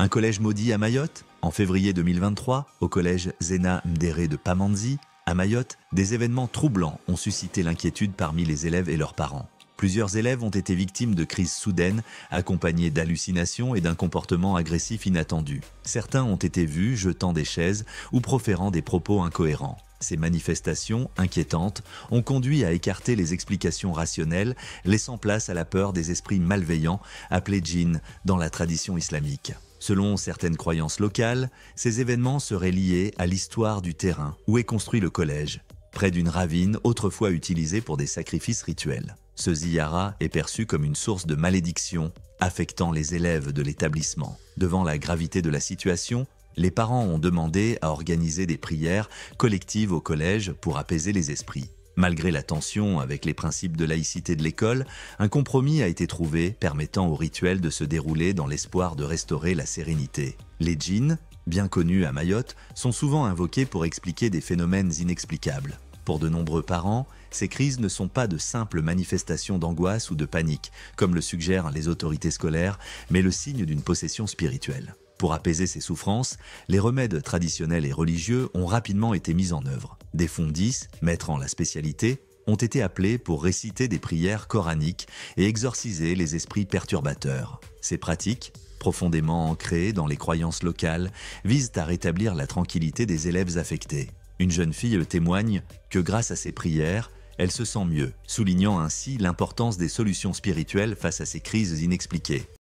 Un collège maudit à Mayotte En février 2023, au collège Zena Mdere de Pamanzi, à Mayotte, des événements troublants ont suscité l'inquiétude parmi les élèves et leurs parents. Plusieurs élèves ont été victimes de crises soudaines, accompagnées d'hallucinations et d'un comportement agressif inattendu. Certains ont été vus jetant des chaises ou proférant des propos incohérents. Ces manifestations, inquiétantes, ont conduit à écarter les explications rationnelles, laissant place à la peur des esprits malveillants, appelés djinns dans la tradition islamique. Selon certaines croyances locales, ces événements seraient liés à l'histoire du terrain où est construit le collège, près d'une ravine autrefois utilisée pour des sacrifices rituels. Ce ziyara est perçu comme une source de malédiction affectant les élèves de l'établissement. Devant la gravité de la situation, les parents ont demandé à organiser des prières collectives au collège pour apaiser les esprits. Malgré la tension avec les principes de laïcité de l'école, un compromis a été trouvé permettant au rituel de se dérouler dans l'espoir de restaurer la sérénité. Les djinns, bien connus à Mayotte, sont souvent invoqués pour expliquer des phénomènes inexplicables. Pour de nombreux parents, ces crises ne sont pas de simples manifestations d'angoisse ou de panique, comme le suggèrent les autorités scolaires, mais le signe d'une possession spirituelle. Pour apaiser ces souffrances, les remèdes traditionnels et religieux ont rapidement été mis en œuvre. Des fondis, maîtres en la spécialité, ont été appelés pour réciter des prières coraniques et exorciser les esprits perturbateurs. Ces pratiques, profondément ancrées dans les croyances locales, visent à rétablir la tranquillité des élèves affectés. Une jeune fille témoigne que grâce à ces prières, elle se sent mieux, soulignant ainsi l'importance des solutions spirituelles face à ces crises inexpliquées.